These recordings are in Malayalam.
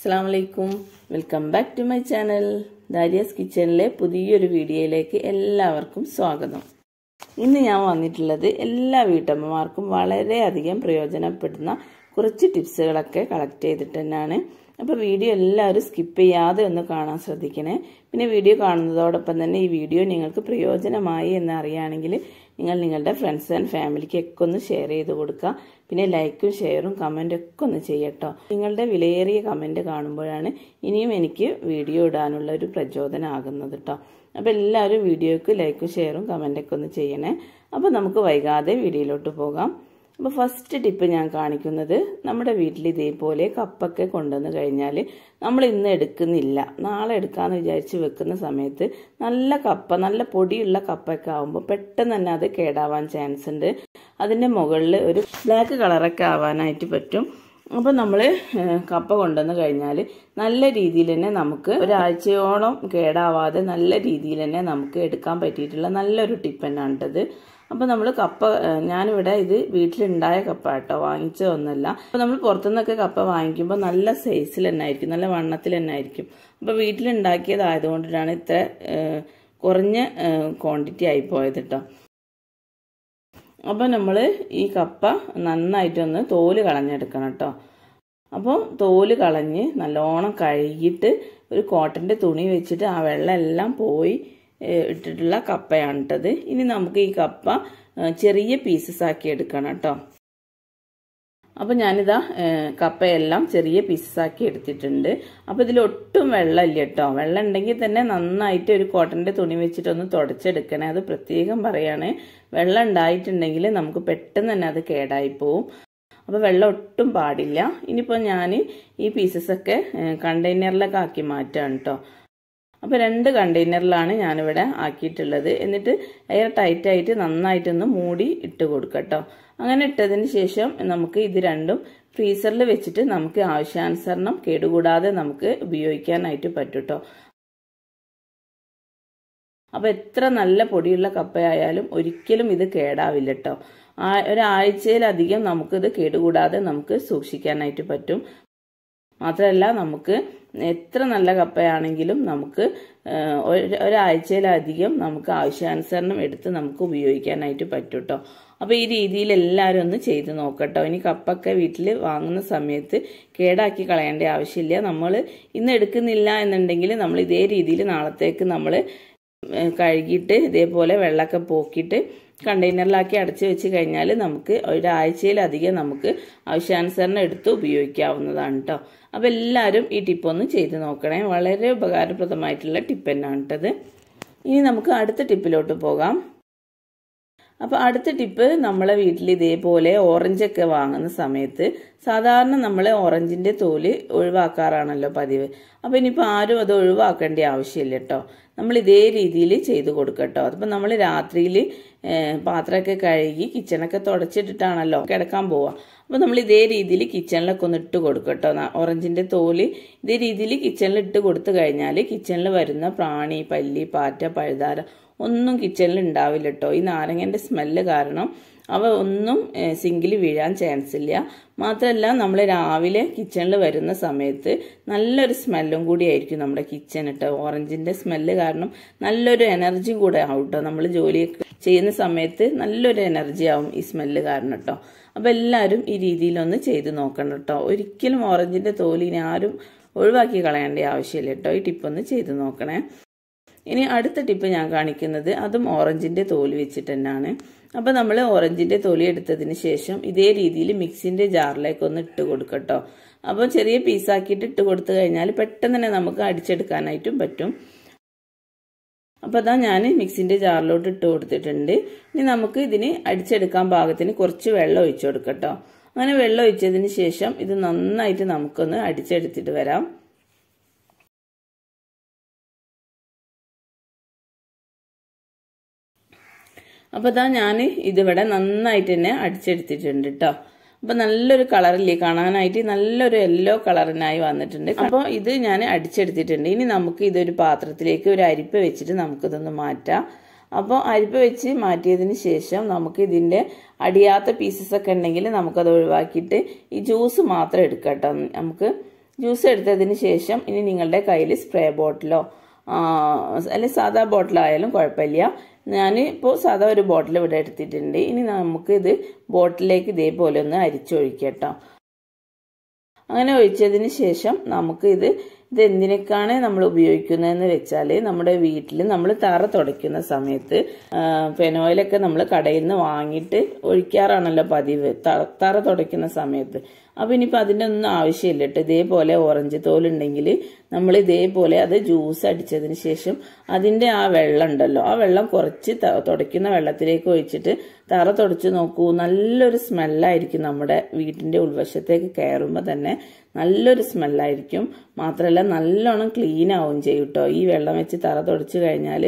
അസ്സാം വലൈക്കും welcome back to my channel Dariya's കിച്ചണിലെ പുതിയൊരു വീഡിയോയിലേക്ക് എല്ലാവർക്കും സ്വാഗതം ഇന്ന് ഞാൻ വന്നിട്ടുള്ളത് എല്ലാ വീട്ടമ്മമാർക്കും വളരെയധികം പ്രയോജനപ്പെടുന്ന കുറച്ച് ടിപ്സുകളൊക്കെ കളക്ട് ചെയ്തിട്ട് തന്നെയാണ് അപ്പോൾ വീഡിയോ എല്ലാവരും സ്കിപ്പ് ചെയ്യാതെ ഒന്ന് കാണാൻ ശ്രദ്ധിക്കണേ പിന്നെ വീഡിയോ കാണുന്നതോടൊപ്പം തന്നെ ഈ വീഡിയോ നിങ്ങൾക്ക് പ്രയോജനമായി എന്ന് നിങ്ങൾ നിങ്ങളുടെ ഫ്രണ്ട്സ് ആൻഡ് ഫാമിലിക്കൊക്കെ ഒന്ന് ഷെയർ ചെയ്ത് കൊടുക്കുക പിന്നെ ലൈക്കും ഷെയറും ഒക്കെ ഒന്ന് ചെയ്യട്ടോ നിങ്ങളുടെ വിലയേറിയ കമൻറ്റ് കാണുമ്പോഴാണ് ഇനിയും എനിക്ക് വീഡിയോ ഇടാനുള്ള ഒരു ആകുന്നത് കേട്ടോ അപ്പോൾ എല്ലാവരും വീഡിയോയ്ക്ക് ലൈക്കും ഷെയറും കമൻറ്റൊക്കെ ഒന്ന് ചെയ്യണേ അപ്പോൾ നമുക്ക് വൈകാതെ വീഡിയോയിലോട്ട് പോകാം അപ്പോൾ ഫസ്റ്റ് ടിപ്പ് ഞാൻ കാണിക്കുന്നത് നമ്മുടെ വീട്ടിൽ ഇതേപോലെ കപ്പൊക്കെ കൊണ്ടുവന്ന് കഴിഞ്ഞാൽ നമ്മൾ ഇന്ന് എടുക്കുന്നില്ല നാളെ എടുക്കാമെന്ന് വിചാരിച്ച് വെക്കുന്ന സമയത്ത് നല്ല കപ്പ നല്ല പൊടിയുള്ള കപ്പൊക്കെ ആകുമ്പോൾ പെട്ടെന്ന് തന്നെ അത് കേടാവാൻ ചാൻസ് ഉണ്ട് അതിൻ്റെ മുകളിൽ ഒരു ബ്ലാക്ക് കളറൊക്കെ ആവാനായിട്ട് പറ്റും അപ്പോൾ നമ്മൾ കപ്പ കൊണ്ടുവന്ന് കഴിഞ്ഞാൽ നല്ല രീതിയിൽ തന്നെ നമുക്ക് ഒരാഴ്ചയോളം കേടാവാതെ നല്ല രീതിയിൽ തന്നെ നമുക്ക് എടുക്കാൻ പറ്റിയിട്ടുള്ള നല്ലൊരു ടിപ്പ് തന്നെയാണിട്ടത് അപ്പോൾ നമ്മൾ കപ്പ ഞാനിവിടെ ഇത് വീട്ടിലുണ്ടായ കപ്പ കേട്ടോ വാങ്ങിച്ചതൊന്നുമല്ല അപ്പോൾ നമ്മൾ പുറത്തുനിന്നൊക്കെ കപ്പ വാങ്ങിക്കുമ്പോൾ നല്ല സൈസിൽ തന്നെ ആയിരിക്കും നല്ല വണ്ണത്തിൽ തന്നെ ആയിരിക്കും അപ്പോൾ വീട്ടിലുണ്ടാക്കിയതായതുകൊണ്ടിട്ടാണ് ഇത്ര കുറഞ്ഞ ക്വാണ്ടിറ്റി ആയിപ്പോയത് കേട്ടോ അപ്പം നമ്മൾ ഈ കപ്പ നന്നായിട്ടൊന്ന് തോല് കളഞ്ഞെടുക്കണം കേട്ടോ അപ്പം തോല് കളഞ്ഞ് നല്ലോണം കഴുകിയിട്ട് ഒരു കോട്ടൻ്റെ തുണി വെച്ചിട്ട് ആ വെള്ളം എല്ലാം പോയി ഇട്ടിട്ടുള്ള കപ്പയാണ് ഇട്ടത് ഇനി നമുക്ക് ഈ കപ്പ ചെറിയ പീസസ് ആക്കി എടുക്കണം കേട്ടോ അപ്പോൾ ഞാനിതാ കപ്പയെല്ലാം ചെറിയ പീസസാക്കി എടുത്തിട്ടുണ്ട് അപ്പോൾ ഇതിലൊട്ടും വെള്ളമില്ല കേട്ടോ വെള്ളം ഉണ്ടെങ്കിൽ തന്നെ നന്നായിട്ട് ഒരു കോട്ടൻ്റെ തുണി വെച്ചിട്ടൊന്ന് തുടച്ചെടുക്കണേ അത് പ്രത്യേകം പറയാണ് വെള്ളം ഉണ്ടായിട്ടുണ്ടെങ്കിൽ നമുക്ക് പെട്ടെന്ന് തന്നെ അത് കേടായി പോവും അപ്പോൾ വെള്ളം ഒട്ടും പാടില്ല ഇനിയിപ്പോൾ ഞാൻ ഈ പീസസൊക്കെ കണ്ടെയ്നറിലൊക്കെ ആക്കി മാറ്റാണ് കേട്ടോ അപ്പോൾ രണ്ട് കണ്ടെയ്നറിലാണ് ഞാനിവിടെ ആക്കിയിട്ടുള്ളത് എന്നിട്ട് എയർ ടൈറ്റായിട്ട് നന്നായിട്ടൊന്ന് മൂടി ഇട്ട് കൊടുക്കട്ടോ അങ്ങനെ ഇട്ടതിന് ശേഷം നമുക്ക് ഇത് രണ്ടും ഫ്രീസറിൽ വെച്ചിട്ട് നമുക്ക് ആവശ്യാനുസരണം കേടുകൂടാതെ നമുക്ക് ഉപയോഗിക്കാനായിട്ട് പറ്റൂട്ടോ അപ്പൊ എത്ര നല്ല പൊടിയുള്ള കപ്പയായാലും ഒരിക്കലും ഇത് കേടാവില്ല കേട്ടോ ഒരാഴ്ചയിലധികം നമുക്കിത് കേടുകൂടാതെ നമുക്ക് സൂക്ഷിക്കാനായിട്ട് പറ്റും മാത്രമല്ല നമുക്ക് എത്ര നല്ല കപ്പയാണെങ്കിലും നമുക്ക് ഒരാഴ്ചയിലധികം നമുക്ക് ആവശ്യാനുസരണം എടുത്ത് നമുക്ക് ഉപയോഗിക്കാനായിട്ട് പറ്റും കേട്ടോ അപ്പോൾ ഈ രീതിയിൽ എല്ലാവരും ഒന്ന് ചെയ്ത് നോക്കട്ടോ ഇനി കപ്പൊക്കെ വീട്ടിൽ വാങ്ങുന്ന സമയത്ത് കേടാക്കി കളയേണ്ട ആവശ്യമില്ല നമ്മൾ ഇന്ന് എടുക്കുന്നില്ല എന്നുണ്ടെങ്കിൽ നമ്മൾ ഇതേ രീതിയിൽ നാളത്തേക്ക് നമ്മൾ കഴുകിയിട്ട് ഇതേപോലെ വെള്ളമൊക്കെ പോക്കിയിട്ട് കണ്ടെയ്നറിലാക്കി അടച്ചു വെച്ച് കഴിഞ്ഞാൽ നമുക്ക് ഒരാഴ്ചയിലധികം നമുക്ക് ആവശ്യാനുസരണം എടുത്ത് ഉപയോഗിക്കാവുന്നതാണ് കേട്ടോ അപ്പോൾ എല്ലാവരും ഈ ടിപ്പൊന്ന് ചെയ്ത് നോക്കണേ വളരെ ഉപകാരപ്രദമായിട്ടുള്ള ടിപ്പ് തന്നെയാണ് കേട്ടത് ഇനി നമുക്ക് അടുത്ത ടിപ്പിലോട്ട് പോകാം അപ്പോൾ അടുത്ത ടിപ്പ് നമ്മളെ വീട്ടിൽ ഇതേപോലെ ഓറഞ്ചൊക്കെ വാങ്ങുന്ന സമയത്ത് സാധാരണ നമ്മൾ ഓറഞ്ചിന്റെ തോല് ഒഴിവാക്കാറാണല്ലോ പതിവ് അപ്പോൾ ഇനിയിപ്പോൾ ആരും അത് ഒഴിവാക്കേണ്ട ആവശ്യമില്ല കേട്ടോ നമ്മൾ ഇതേ രീതിയിൽ ചെയ്ത് കൊടുക്കട്ടോ അതിപ്പോൾ നമ്മൾ രാത്രിയിൽ പാത്രമൊക്കെ കഴുകി കിച്ചണൊക്കെ തുടച്ചിട്ടിട്ടാണല്ലോ കിടക്കാൻ പോവുക അപ്പോൾ നമ്മൾ ഇതേ രീതിയിൽ കിച്ചണിലൊക്കെ ഒന്ന് ഇട്ട് കൊടുക്കട്ടോ ഓറഞ്ചിന്റെ തോല് ഇതേ രീതിയിൽ കിച്ചണിൽ ഇട്ട് കൊടുത്തു കഴിഞ്ഞാൽ കിച്ചണിൽ വരുന്ന പ്രാണി പല്ലി പാറ്റ പഴുതാര ഒന്നും കിച്ചണിൽ ഉണ്ടാവില്ല കേട്ടോ ഈ നാരങ്ങേൻ്റെ സ്മെല്ല് കാരണം അവ ഒന്നും സിങ്കിൽ വീഴാൻ ചാൻസ് ഇല്ല മാത്രമല്ല നമ്മൾ രാവിലെ കിച്ചണിൽ വരുന്ന സമയത്ത് നല്ലൊരു സ്മെല്ലും കൂടി ആയിരിക്കും നമ്മുടെ കിച്ചൺ കേട്ടോ ഓറഞ്ചിൻ്റെ സ്മെല്ല് കാരണം നല്ലൊരു എനർജിയും കൂടെ ആവും കേട്ടോ നമ്മൾ ജോലിയൊക്കെ ചെയ്യുന്ന സമയത്ത് നല്ലൊരു എനർജി ആവും ഈ സ്മെല്ല് കാരണം കേട്ടോ അപ്പോൾ എല്ലാവരും ഈ രീതിയിലൊന്ന് ചെയ്ത് നോക്കണം കേട്ടോ ഒരിക്കലും ഓറഞ്ചിൻ്റെ തോലിനെ ആരും ഒഴിവാക്കി കളയേണ്ട ആവശ്യമില്ല കേട്ടോ ഈ ടിപ്പൊന്ന് ചെയ്ത് നോക്കണേ ഇനി അടുത്ത ടിപ്പ് ഞാൻ കാണിക്കുന്നത് അതും ഓറഞ്ചിൻ്റെ തോല് വെച്ചിട്ട് തന്നെയാണ് അപ്പോൾ നമ്മൾ ഓറഞ്ചിൻ്റെ തൊലി എടുത്തതിന് ശേഷം ഇതേ രീതിയിൽ മിക്സിൻ്റെ ജാറിലേക്ക് ഒന്ന് ഇട്ട് കൊടുക്കട്ടോ അപ്പോൾ ചെറിയ പീസാക്കിയിട്ട് ഇട്ട് കൊടുത്തു കഴിഞ്ഞാൽ പെട്ടെന്ന് തന്നെ നമുക്ക് അടിച്ചെടുക്കാനായിട്ടും പറ്റും അപ്പോൾ അതാ ഞാൻ മിക്സിൻ്റെ ജാറിലോട്ട് ഇട്ട് കൊടുത്തിട്ടുണ്ട് ഇനി നമുക്ക് ഇതിന് അടിച്ചെടുക്കാൻ പാകത്തിന് കുറച്ച് വെള്ളം ഒഴിച്ചു കൊടുക്കട്ടോ അങ്ങനെ വെള്ളം ഒഴിച്ചതിന് ശേഷം ഇത് നന്നായിട്ട് നമുക്കൊന്ന് അടിച്ചെടുത്തിട്ട് വരാം അപ്പോൾ ഇതാ ഞാൻ ഇതിവിടെ നന്നായിട്ട് തന്നെ അടിച്ചെടുത്തിട്ടുണ്ട് കേട്ടോ അപ്പോൾ നല്ലൊരു കളറില്ലേ കാണാനായിട്ട് നല്ലൊരു യെല്ലോ കളറിനായി വന്നിട്ടുണ്ട് അപ്പോൾ ഇത് ഞാൻ അടിച്ചെടുത്തിട്ടുണ്ട് ഇനി നമുക്ക് ഇതൊരു പാത്രത്തിലേക്ക് ഒരു അരിപ്പ് വെച്ചിട്ട് നമുക്കിതൊന്ന് മാറ്റാം അപ്പോൾ അരിപ്പ് വെച്ച് മാറ്റിയതിന് ശേഷം നമുക്ക് ഇതിൻ്റെ അടിയാത്ത പീസസ് ഒക്കെ ഉണ്ടെങ്കിൽ നമുക്കത് ഒഴിവാക്കിയിട്ട് ഈ ജ്യൂസ് മാത്രം എടുക്കട്ടോ നമുക്ക് ജ്യൂസ് എടുത്തതിന് ശേഷം ഇനി നിങ്ങളുടെ കയ്യിൽ സ്പ്രേ ബോട്ടിലോ അല്ലെ സാധാ ബോട്ടിലായാലും കുഴപ്പമില്ല ഞാൻ ഇപ്പോൾ സാധാ ഒരു ബോട്ടിൽ ഇവിടെ എടുത്തിട്ടുണ്ട് ഇനി നമുക്ക് ഇത് ബോട്ടിലേക്ക് ഇതേപോലെ ഒന്ന് അരിച്ചൊഴിക്കട്ടോ അങ്ങനെ ഒഴിച്ചതിന് ശേഷം നമുക്ക് ഇത് ഇത് എന്തിനൊക്കെയാണ് നമ്മൾ ഉപയോഗിക്കുന്നതെന്ന് വെച്ചാൽ നമ്മുടെ വീട്ടിൽ നമ്മൾ തറ തുടയ്ക്കുന്ന സമയത്ത് ഫെനോയിലൊക്കെ നമ്മൾ കടയിൽ നിന്ന് വാങ്ങിയിട്ട് ഒഴിക്കാറാണല്ലോ പതിവ് തറ തുടയ്ക്കുന്ന സമയത്ത് അപ്പം ഇനിയിപ്പോൾ അതിൻ്റെ ഒന്നും ആവശ്യമില്ല കേട്ടോ ഇതേപോലെ ഓറഞ്ച് തോലുണ്ടെങ്കിൽ നമ്മൾ ഇതേപോലെ അത് ജ്യൂസ് അടിച്ചതിന് ശേഷം അതിൻ്റെ ആ വെള്ളം ഉണ്ടല്ലോ ആ വെള്ളം കുറച്ച് തുടയ്ക്കുന്ന വെള്ളത്തിലേക്ക് ഒഴിച്ചിട്ട് തറ തുടച്ച് നോക്കൂ നല്ലൊരു സ്മെല്ലായിരിക്കും നമ്മുടെ വീട്ടിൻ്റെ ഉൾവശത്തേക്ക് കയറുമ്പോൾ തന്നെ നല്ലൊരു സ്മെല്ലായിരിക്കും മാത്രമല്ല നല്ലോണം ക്ലീൻ ആവും ചെയ്യും കേട്ടോ ഈ വെള്ളം വെച്ച് തറ തുടച്ച് കഴിഞ്ഞാൽ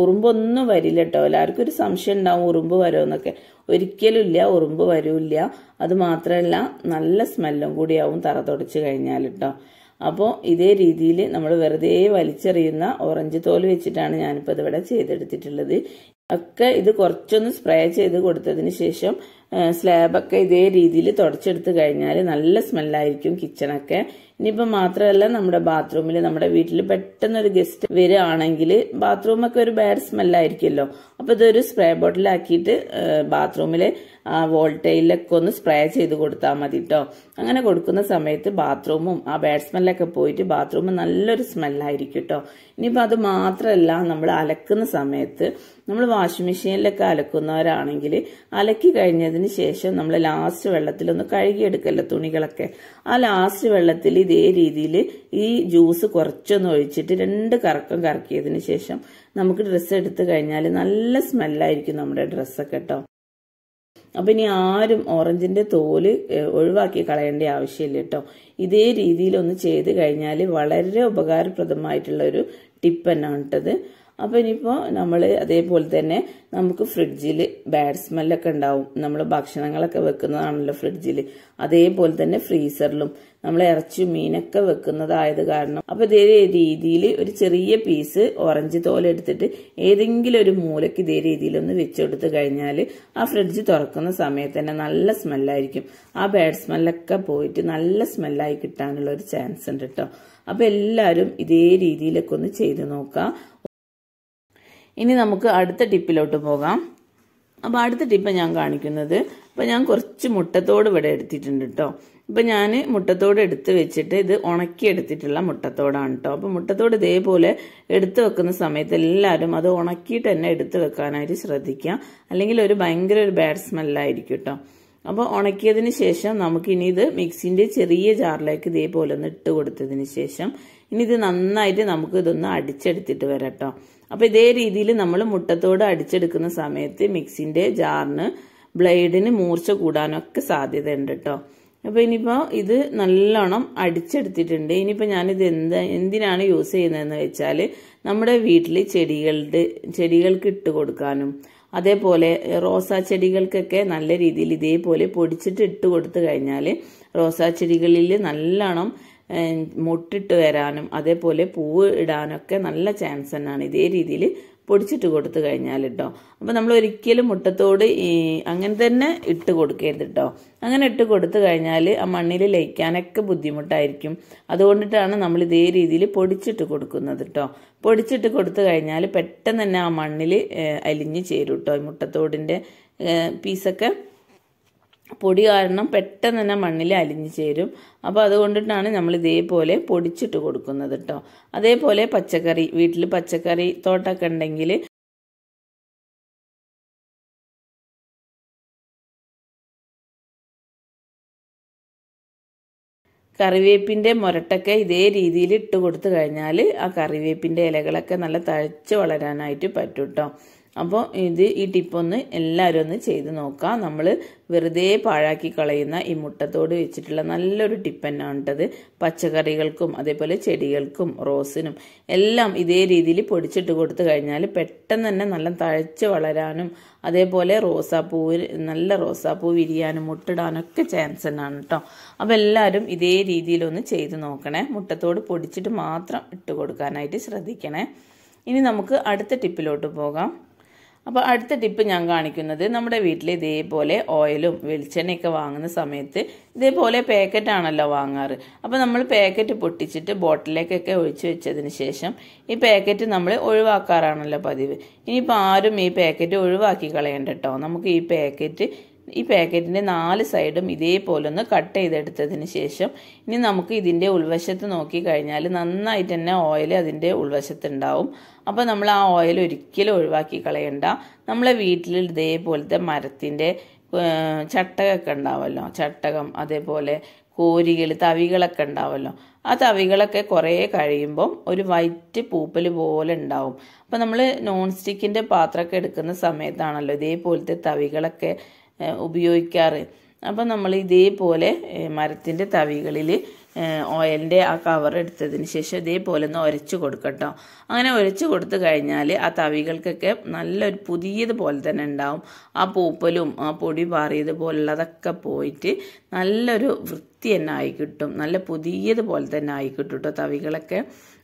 ഉറുമ്പൊന്നും വരില്ല കേട്ടോ എല്ലാവർക്കും ഒരു സംശയം ഉണ്ടാവും ഉറുമ്പ് വരുമെന്നൊക്കെ ഒരിക്കലും ഇല്ല ഉറുമ്പ് വരില്ല അത് മാത്രമല്ല നല്ല സ്മെല്ലും കൂടിയാവും തറ തുടച്ച് കഴിഞ്ഞാൽ കേട്ടോ അപ്പോൾ ഇതേ രീതിയിൽ നമ്മൾ വെറുതെ വലിച്ചെറിയുന്ന ഓറഞ്ച് തോൽ വെച്ചിട്ടാണ് ഞാനിപ്പോൾ ഇതിവിടെ ചെയ്തെടുത്തിട്ടുള്ളത് ഒക്കെ ഇത് കുറച്ചൊന്ന് സ്പ്രേ ചെയ്ത് കൊടുത്തതിന് ശേഷം സ്ലാബൊക്കെ ഇതേ രീതിയിൽ തുടച്ചെടുത്ത് കഴിഞ്ഞാൽ നല്ല സ്മെല്ലായിരിക്കും കിച്ചണൊക്കെ ഇനിയിപ്പോൾ മാത്രമല്ല നമ്മുടെ ബാത്റൂമിൽ നമ്മുടെ വീട്ടിൽ പെട്ടെന്നൊരു ഗസ്റ്റ് വരികയാണെങ്കിൽ ബാത്റൂമൊക്കെ ഒരു ബാഡ് സ്മെല്ലായിരിക്കുമല്ലോ അപ്പോൾ ഇതൊരു സ്പ്രേ ബോട്ടിലാക്കിയിട്ട് ബാത്റൂമിലെ ആ വോൾട്ടേജിലൊക്കെ ഒന്ന് സ്പ്രേ ചെയ്ത് കൊടുത്താൽ മതി കേട്ടോ അങ്ങനെ കൊടുക്കുന്ന സമയത്ത് ബാത്റൂമും ആ ബാഡ് സ്മെല്ലൊക്കെ പോയിട്ട് ബാത്റൂമ് നല്ലൊരു സ്മെല്ലായിരിക്കും കേട്ടോ ഇനിയിപ്പോൾ അത് മാത്രമല്ല നമ്മൾ അലക്കുന്ന സമയത്ത് നമ്മൾ വാഷിംഗ് മെഷീനിലൊക്കെ അലക്കുന്നവരാണെങ്കിൽ അലക്കി കഴിഞ്ഞതിന് ശേഷം നമ്മൾ ലാസ്റ്റ് വെള്ളത്തിലൊന്ന് കഴുകിയെടുക്കല്ലോ തുണികളൊക്കെ ആ ലാസ്റ്റ് വെള്ളത്തിൽ ഇതേ രീതിയിൽ ഈ ജ്യൂസ് കുറച്ചൊന്ന് ഒഴിച്ചിട്ട് രണ്ട് കറക്കം കറക്കിയതിന് ശേഷം നമുക്ക് ഡ്രസ്സ് എടുത്ത് കഴിഞ്ഞാൽ നല്ല സ്മെല്ലായിരിക്കും നമ്മുടെ ഡ്രസ്സൊക്കെ കേട്ടോ അപ്പം ഇനി ആരും ഓറഞ്ചിന്റെ തോല് ഒഴിവാക്കി കളയേണ്ട ആവശ്യമില്ല കേട്ടോ ഇതേ ഒന്ന് ചെയ്ത് കഴിഞ്ഞാൽ വളരെ ഉപകാരപ്രദമായിട്ടുള്ള ഒരു ടിപ്പ് എന്നാണ് കേട്ടത് അപ്പോൾ ഇനിയിപ്പോ നമ്മൾ അതേപോലെ തന്നെ നമുക്ക് ഫ്രിഡ്ജിൽ ബാഡ് സ്മെല്ലൊക്കെ ഉണ്ടാവും നമ്മൾ ഭക്ഷണങ്ങളൊക്കെ വെക്കുന്നതാണല്ലോ ഫ്രിഡ്ജിൽ അതേപോലെ തന്നെ ഫ്രീസറിലും നമ്മൾ ഇറച്ചി മീനൊക്കെ വെക്കുന്നതായത് കാരണം അപ്പോൾ ഇതേ രീതിയിൽ ഒരു ചെറിയ പീസ് ഓറഞ്ച് തോലെടുത്തിട്ട് ഏതെങ്കിലും ഒരു മൂലയ്ക്ക് ഇതേ രീതിയിലൊന്ന് വെച്ചെടുത്ത് കഴിഞ്ഞാൽ ആ ഫ്രിഡ്ജ് തുറക്കുന്ന സമയത്ത് തന്നെ നല്ല സ്മെല്ലായിരിക്കും ആ ബാഡ് സ്മെല്ലൊക്കെ പോയിട്ട് നല്ല സ്മെല്ലായി കിട്ടാനുള്ള ഒരു ചാൻസ് ഉണ്ട് കേട്ടോ അപ്പോൾ എല്ലാവരും ഇതേ രീതിയിലൊക്കെ ഒന്ന് ചെയ്ത് നോക്കാം ഇനി നമുക്ക് അടുത്ത ടിപ്പിലോട്ട് പോകാം അപ്പോൾ അടുത്ത ടിപ്പ് ഞാൻ കാണിക്കുന്നത് ഇപ്പോൾ ഞാൻ കുറച്ച് മുട്ടത്തോട് ഇവിടെ എടുത്തിട്ടുണ്ട് കേട്ടോ ഇപ്പം ഞാൻ മുട്ടത്തോട് എടുത്ത് വെച്ചിട്ട് ഇത് ഉണക്കിയെടുത്തിട്ടുള്ള മുട്ടത്തോടാണ് കേട്ടോ അപ്പോൾ മുട്ടത്തോട് ഇതേപോലെ എടുത്ത് വെക്കുന്ന സമയത്ത് എല്ലാവരും അത് ഉണക്കിയിട്ട് തന്നെ എടുത്ത് വെക്കാനായിട്ട് ശ്രദ്ധിക്കുക അല്ലെങ്കിൽ ഒരു ഭയങ്കര ഒരു ബാഡ് സ്മെല്ലായിരിക്കും കേട്ടോ അപ്പോൾ ഉണക്കിയതിന് ശേഷം നമുക്കിനി ഇത് മിക്സിൻ്റെ ചെറിയ ജാറിലേക്ക് ഇതേപോലെ ഒന്ന് ഇട്ട് കൊടുത്തതിന് ശേഷം ഇനി ഇത് നന്നായിട്ട് നമുക്ക് ഇതൊന്ന് അടിച്ചെടുത്തിട്ട് വരാം കേട്ടോ അപ്പോൾ ഇതേ രീതിയിൽ നമ്മൾ മുട്ടത്തോട് അടിച്ചെടുക്കുന്ന സമയത്ത് മിക്സിൻ്റെ ജാറിന് ബ്ലേഡിന് മൂർച്ച കൂടാനൊക്കെ ഉണ്ട് കേട്ടോ അപ്പോൾ ഇനിയിപ്പോൾ ഇത് നല്ലോണം അടിച്ചെടുത്തിട്ടുണ്ട് ഇനിയിപ്പോൾ ഞാനിത് എന്ത് എന്തിനാണ് യൂസ് ചെയ്യുന്നതെന്ന് വെച്ചാൽ നമ്മുടെ വീട്ടിൽ ചെടികളുടെ ചെടികൾക്ക് ഇട്ട് കൊടുക്കാനും അതേപോലെ റോസാ ചെടികൾക്കൊക്കെ നല്ല രീതിയിൽ ഇതേപോലെ പൊടിച്ചിട്ട് ഇട്ട് കൊടുത്തു കഴിഞ്ഞാൽ റോസാ ചെടികളിൽ നല്ലോണം മുട്ടിട്ട് വരാനും അതേപോലെ പൂവ് ഇടാനൊക്കെ നല്ല ചാൻസ് തന്നെയാണ് ഇതേ രീതിയിൽ പൊടിച്ചിട്ട് കൊടുത്തു കഴിഞ്ഞാൽ കേട്ടോ അപ്പം നമ്മൾ ഒരിക്കലും മുട്ടത്തോട് ഈ അങ്ങനെ തന്നെ ഇട്ട് കൊടുക്കരുത് കേട്ടോ അങ്ങനെ ഇട്ട് കൊടുത്തു കഴിഞ്ഞാൽ ആ മണ്ണിൽ ലയിക്കാനൊക്കെ ബുദ്ധിമുട്ടായിരിക്കും അതുകൊണ്ടിട്ടാണ് നമ്മൾ ഇതേ രീതിയിൽ പൊടിച്ചിട്ട് കൊടുക്കുന്നത് കേട്ടോ പൊടിച്ചിട്ട് കൊടുത്തു കഴിഞ്ഞാൽ പെട്ടെന്ന് തന്നെ ആ മണ്ണിൽ അലിഞ്ഞ് ചേരും കേട്ടോ ഈ മുട്ടത്തോടിൻ്റെ പീസൊക്കെ പൊടി കാരണം പെട്ടെന്ന് തന്നെ മണ്ണിൽ അലിഞ്ഞു ചേരും അപ്പോൾ അതുകൊണ്ടിട്ടാണ് നമ്മൾ ഇതേപോലെ പൊടിച്ചിട്ട് കൊടുക്കുന്നത് കേട്ടോ അതേപോലെ പച്ചക്കറി വീട്ടിൽ പച്ചക്കറി തോട്ടമൊക്കെ ഉണ്ടെങ്കിൽ കറിവേപ്പിൻ്റെ മുരട്ടൊക്കെ ഇതേ രീതിയിൽ ഇട്ട് കൊടുത്തു കഴിഞ്ഞാൽ ആ കറിവേപ്പിൻ്റെ ഇലകളൊക്കെ നല്ല തഴച്ച് വളരാനായിട്ട് പറ്റും കേട്ടോ അപ്പോൾ ഇത് ഈ ടിപ്പൊന്ന് എല്ലാവരും ഒന്ന് ചെയ്ത് നോക്കാം നമ്മൾ വെറുതെ പാഴാക്കി കളയുന്ന ഈ മുട്ടത്തോട് വെച്ചിട്ടുള്ള നല്ലൊരു ടിപ്പ് തന്നെയാണ് പച്ചക്കറികൾക്കും അതേപോലെ ചെടികൾക്കും റോസിനും എല്ലാം ഇതേ രീതിയിൽ പൊടിച്ചിട്ട് കൊടുത്തു കഴിഞ്ഞാൽ പെട്ടെന്ന് തന്നെ നല്ല തഴച്ച് വളരാനും അതേപോലെ റോസാപ്പൂവ് നല്ല റോസാപ്പൂ വിരിയാനും മുട്ടിടാനൊക്കെ ചാൻസ് തന്നെയാണ് കേട്ടോ അപ്പോൾ എല്ലാവരും ഇതേ രീതിയിലൊന്ന് ചെയ്ത് നോക്കണേ മുട്ടത്തോട് പൊടിച്ചിട്ട് മാത്രം ഇട്ട് കൊടുക്കാനായിട്ട് ശ്രദ്ധിക്കണേ ഇനി നമുക്ക് അടുത്ത ടിപ്പിലോട്ട് പോകാം അപ്പോൾ അടുത്ത ടിപ്പ് ഞാൻ കാണിക്കുന്നത് നമ്മുടെ വീട്ടിൽ ഇതേപോലെ ഓയിലും വെളിച്ചെണ്ണയൊക്കെ വാങ്ങുന്ന സമയത്ത് ഇതേപോലെ പാക്കറ്റാണല്ലോ വാങ്ങാറ് അപ്പോൾ നമ്മൾ പാക്കറ്റ് പൊട്ടിച്ചിട്ട് ബോട്ടിലേക്കൊക്കെ ഒഴിച്ചു വെച്ചതിന് ശേഷം ഈ പാക്കറ്റ് നമ്മൾ ഒഴിവാക്കാറാണല്ലോ പതിവ് ഇനിയിപ്പോൾ ആരും ഈ പാക്കറ്റ് ഒഴിവാക്കി കളയണ്ട കേട്ടോ നമുക്ക് ഈ പാക്കറ്റ് ഈ പാക്കറ്റിൻ്റെ നാല് സൈഡും ഇതേപോലെ ഒന്ന് കട്ട് ചെയ്തെടുത്തതിന് ശേഷം ഇനി നമുക്ക് ഇതിൻ്റെ ഉൾവശത്ത് നോക്കിക്കഴിഞ്ഞാൽ നന്നായിട്ട് തന്നെ ഓയിൽ അതിൻ്റെ ഉൾവശത്തുണ്ടാവും അപ്പോൾ നമ്മൾ ആ ഓയിൽ ഒരിക്കലും ഒഴിവാക്കി കളയണ്ട നമ്മളെ വീട്ടിൽ ഇതേപോലത്തെ മരത്തിൻ്റെ ചട്ടകമൊക്കെ ഉണ്ടാവുമല്ലോ ചട്ടകം അതേപോലെ കോരികൾ തവികളൊക്കെ ഉണ്ടാവുമല്ലോ ആ തവികളൊക്കെ കുറേ കഴിയുമ്പം ഒരു വൈറ്റ് പൂപ്പൽ പോലെ ഉണ്ടാവും അപ്പം നമ്മൾ നോൺ സ്റ്റിക്കിൻ്റെ പാത്രമൊക്കെ എടുക്കുന്ന സമയത്താണല്ലോ ഇതേപോലത്തെ തവികളൊക്കെ ഉപയോഗിക്കാറ് അപ്പോൾ നമ്മൾ ഇതേപോലെ മരത്തിൻ്റെ തവികളിൽ ഓയിലിൻ്റെ ആ കവർ എടുത്തതിന് ശേഷം ഇതേപോലെ ഒന്ന് ഉരച്ചു കൊടുക്കട്ടോ അങ്ങനെ ഉരച്ചു കൊടുത്തു കഴിഞ്ഞാൽ ആ തവികൾക്കൊക്കെ നല്ലൊരു പുതിയതുപോലെ തന്നെ ഉണ്ടാവും ആ പൂപ്പലും ആ പൊടി പാറിയതുപോലുള്ളതൊക്കെ പോയിട്ട് നല്ലൊരു വൃത്തി തന്നെ ആയി കിട്ടും നല്ല പുതിയതുപോലെ തന്നെ ആയി കിട്ടും കേട്ടോ തവികളൊക്കെ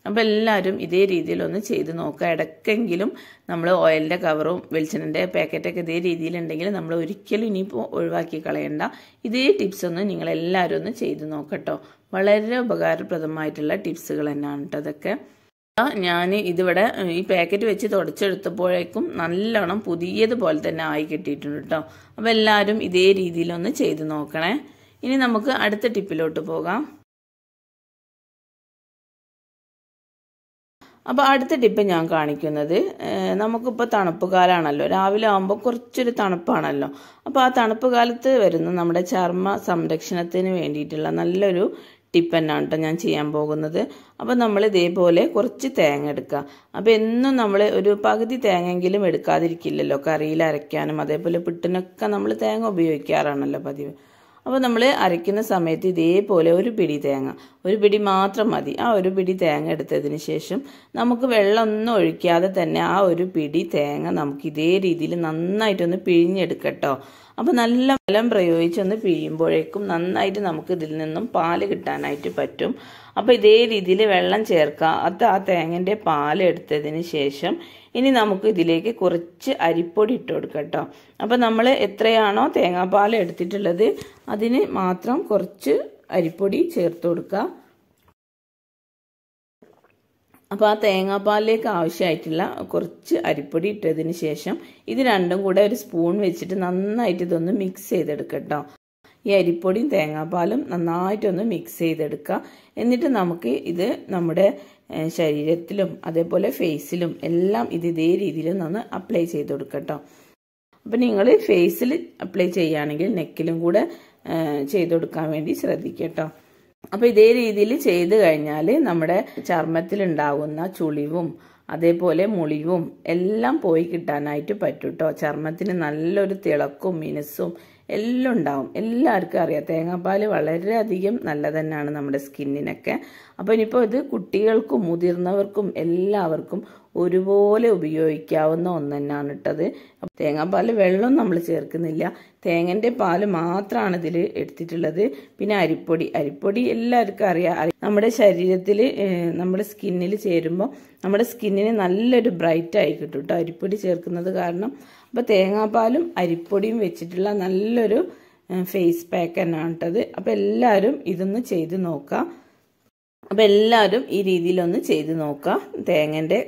അപ്പോൾ എല്ലാവരും ഇതേ രീതിയിലൊന്ന് ചെയ്ത് നോക്കുക ഇടയ്ക്കെങ്കിലും നമ്മൾ ഓയിലിൻ്റെ കവറും വെളിച്ചെണ്ണൻ്റെ പാക്കറ്റൊക്കെ ഇതേ രീതിയിലുണ്ടെങ്കിൽ നമ്മൾ ഒരിക്കലും ഇനിയിപ്പോൾ ഒഴിവാക്കി കളയണ്ട ഇതേ ടിപ്സ് ഒന്ന് നിങ്ങളെല്ലാവരും ഒന്ന് ചെയ്ത് നോക്കട്ടോ വളരെ ഉപകാരപ്രദമായിട്ടുള്ള ടിപ്സുകൾ തന്നെയാണ് കേട്ടോ അതൊക്കെ ഞാൻ ഇതിവിടെ ഈ പാക്കറ്റ് വെച്ച് തുടച്ചെടുത്തപ്പോഴേക്കും നല്ലോണം പുതിയതുപോലെ തന്നെ ആയി കിട്ടിയിട്ടുണ്ട് കേട്ടോ അപ്പോൾ എല്ലാവരും ഇതേ രീതിയിലൊന്ന് ചെയ്ത് നോക്കണേ ഇനി നമുക്ക് അടുത്ത ടിപ്പിലോട്ട് പോകാം അപ്പോൾ അടുത്ത ടിപ്പ് ഞാൻ കാണിക്കുന്നത് നമുക്കിപ്പോൾ തണുപ്പ് കാലമാണല്ലോ രാവിലെ ആകുമ്പോൾ കുറച്ചൊരു തണുപ്പാണല്ലോ അപ്പോൾ ആ തണുപ്പ് കാലത്ത് വരുന്ന നമ്മുടെ ചർമ്മ സംരക്ഷണത്തിന് വേണ്ടിയിട്ടുള്ള നല്ലൊരു ടിപ്പ് തന്നെയാണ് കേട്ടോ ഞാൻ ചെയ്യാൻ പോകുന്നത് അപ്പോൾ നമ്മൾ ഇതേപോലെ കുറച്ച് തേങ്ങ എടുക്കുക അപ്പോൾ എന്നും നമ്മൾ ഒരു പകുതി തേങ്ങയെങ്കിലും എടുക്കാതിരിക്കില്ലല്ലോ കറിയിൽ അരയ്ക്കാനും അതേപോലെ പിട്ടിനൊക്കെ നമ്മൾ തേങ്ങ ഉപയോഗിക്കാറാണല്ലോ പതിവ് അപ്പോൾ നമ്മൾ അരയ്ക്കുന്ന സമയത്ത് ഇതേപോലെ ഒരു പിടി തേങ്ങ ഒരു പിടി മാത്രം മതി ആ ഒരു പിടി തേങ്ങ എടുത്തതിന് ശേഷം നമുക്ക് വെള്ളമൊന്നും ഒഴിക്കാതെ തന്നെ ആ ഒരു പിടി തേങ്ങ നമുക്ക് ഇതേ രീതിയിൽ നന്നായിട്ടൊന്ന് പിഴിഞ്ഞെടുക്കട്ടോ അപ്പോൾ നല്ല ഫലം പ്രയോഗിച്ചൊന്ന് പിഴിയുമ്പോഴേക്കും നന്നായിട്ട് നമുക്ക് ഇതിൽ നിന്നും പാല് കിട്ടാനായിട്ട് പറ്റും അപ്പോൾ ഇതേ രീതിയിൽ വെള്ളം ചേർക്കുക അത് ആ തേങ്ങൻ്റെ പാലെടുത്തതിന് ശേഷം ഇനി നമുക്ക് ഇതിലേക്ക് കുറച്ച് അരിപ്പൊടി ഇട്ട് കൊടുക്കാം കേട്ടോ അപ്പോൾ നമ്മൾ എത്രയാണോ തേങ്ങാപ്പാൽ എടുത്തിട്ടുള്ളത് അതിന് മാത്രം കുറച്ച് അരിപ്പൊടി ചേർത്ത് കൊടുക്കുക അപ്പോൾ ആ തേങ്ങാപ്പാലിലേക്ക് ആവശ്യമായിട്ടുള്ള കുറച്ച് അരിപ്പൊടി ഇട്ടതിന് ശേഷം ഇത് രണ്ടും കൂടെ ഒരു സ്പൂൺ വെച്ചിട്ട് നന്നായിട്ട് ഇതൊന്ന് മിക്സ് ചെയ്തെടുക്കട്ടോ ഈ അരിപ്പൊടിയും തേങ്ങാപ്പാലും നന്നായിട്ടൊന്ന് മിക്സ് ചെയ്തെടുക്കുക എന്നിട്ട് നമുക്ക് ഇത് നമ്മുടെ ശരീരത്തിലും അതേപോലെ ഫേസിലും എല്ലാം ഇത് ഇതേ നിന്ന് അപ്ലൈ ചെയ്ത് കൊടുക്കട്ടോ അപ്പൊ നിങ്ങൾ ഫേസിൽ അപ്ലൈ ചെയ്യുകയാണെങ്കിൽ നെക്കിലും കൂടെ ചെയ്ത് കൊടുക്കാൻ വേണ്ടി ശ്രദ്ധിക്കട്ടോ അപ്പോൾ ഇതേ രീതിയിൽ ചെയ്ത് കഴിഞ്ഞാൽ നമ്മുടെ ചർമ്മത്തിലുണ്ടാകുന്ന ചുളിവും അതേപോലെ മുളിവും എല്ലാം പോയി കിട്ടാനായിട്ട് പറ്റൂട്ടോ ചർമ്മത്തിന് നല്ലൊരു തിളക്കും മിനുസും എല്ലാം ഉണ്ടാവും എല്ലാവർക്കും അറിയാം തേങ്ങാപ്പാൽ വളരെയധികം നല്ല തന്നെയാണ് നമ്മുടെ സ്കിന്നിനൊക്കെ അപ്പോൾ ഇനിയിപ്പോൾ ഇത് കുട്ടികൾക്കും മുതിർന്നവർക്കും എല്ലാവർക്കും ഒരുപോലെ ഉപയോഗിക്കാവുന്ന ഒന്ന് തന്നെയാണ് ഇട്ടത് തേങ്ങാപ്പാൽ വെള്ളം നമ്മൾ ചേർക്കുന്നില്ല തേങ്ങൻ്റെ പാൽ മാത്രമാണ് ഇതിൽ എടുത്തിട്ടുള്ളത് പിന്നെ അരിപ്പൊടി അരിപ്പൊടി എല്ലാവർക്കും അറിയാം നമ്മുടെ ശരീരത്തിൽ നമ്മുടെ സ്കിന്നിൽ ചേരുമ്പോൾ നമ്മുടെ സ്കിന്നിന് നല്ലൊരു ബ്രൈറ്റ് ആയി കിട്ടും കേട്ടോ അരിപ്പൊടി ചേർക്കുന്നത് കാരണം അപ്പോൾ തേങ്ങാപ്പാലും അരിപ്പൊടിയും വെച്ചിട്ടുള്ള നല്ലൊരു ഫേസ് പാക്ക് തന്നെയാണ് കേട്ടത് അപ്പോൾ എല്ലാവരും ഇതൊന്ന് ചെയ്ത് നോക്കുക അപ്പം എല്ലാവരും ഈ രീതിയിലൊന്ന് ചെയ്ത് നോക്കാം തേങ്ങൻ്റെ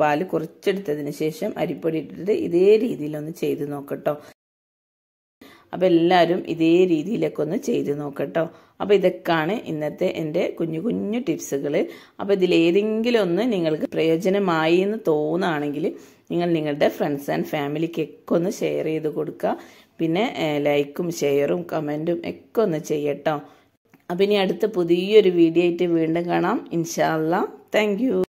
പാല് കുറച്ചെടുത്തതിന് ശേഷം അരിപ്പൊടി ഇട്ടിട്ട് ഇതേ രീതിയിലൊന്ന് ചെയ്ത് നോക്കട്ടോ അപ്പോൾ എല്ലാവരും ഇതേ രീതിയിലൊക്കെ ഒന്ന് ചെയ്ത് നോക്കട്ടോ അപ്പോൾ ഇതൊക്കെയാണ് ഇന്നത്തെ എൻ്റെ കുഞ്ഞു കുഞ്ഞു ടിപ്സുകൾ അപ്പോൾ ഇതിലേതെങ്കിലും ഒന്ന് നിങ്ങൾക്ക് പ്രയോജനമായി എന്ന് തോന്നുകയാണെങ്കിൽ നിങ്ങൾ നിങ്ങളുടെ ഫ്രണ്ട്സ് ആൻഡ് ഫാമിലിക്കൊക്കെ ഒന്ന് ഷെയർ ചെയ്ത് കൊടുക്കുക പിന്നെ ലൈക്കും ഷെയറും കമൻറ്റും ഒക്കെ ഒന്ന് ചെയ്യട്ടോ അപ്പം ഇനി അടുത്ത പുതിയൊരു വീഡിയോ ആയിട്ട് വീണ്ടും കാണാം ഇൻഷാല്ല താങ്ക്